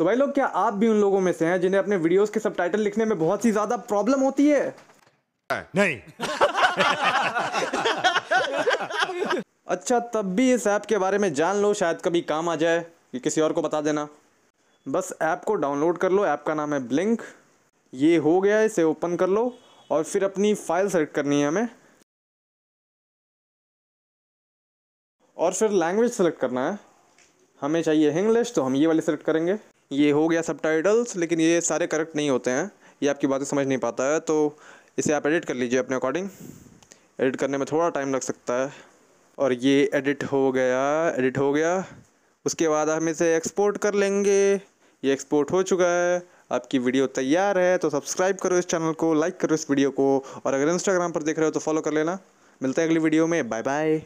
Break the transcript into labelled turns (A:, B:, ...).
A: तो भाई लोग क्या आप भी उन लोगों में से हैं जिन्हें अपने वीडियोस के सब लिखने में बहुत सी ज्यादा प्रॉब्लम होती है नहीं अच्छा तब भी इस ऐप के बारे में जान लो शायद कभी काम आ जाए कि किसी और को बता देना बस ऐप को डाउनलोड कर लो ऐप का नाम है ब्लिंक ये हो गया इसे ओपन कर लो और फिर अपनी फाइल सेलेक्ट करनी है हमें और फिर लैंग्वेज सेलेक्ट करना है हमें चाहिए इंग्लिश तो हम ये वाली सेलेक्ट करेंगे ये हो गया सब लेकिन ये सारे करेक्ट नहीं होते हैं ये आपकी बातें समझ नहीं पाता है तो इसे आप एडिट कर लीजिए अपने अकॉर्डिंग एडिट करने में थोड़ा टाइम लग सकता है और ये एडिट हो गया एडिट हो गया उसके बाद हम इसे एक्सपोर्ट कर लेंगे ये एक्सपोर्ट हो चुका है आपकी वीडियो तैयार है तो सब्सक्राइब करो इस चैनल को लाइक करो इस वीडियो को और अगर इंस्टाग्राम पर देख रहे हो तो फॉलो कर लेना मिलते हैं अगली वीडियो में बाय बाय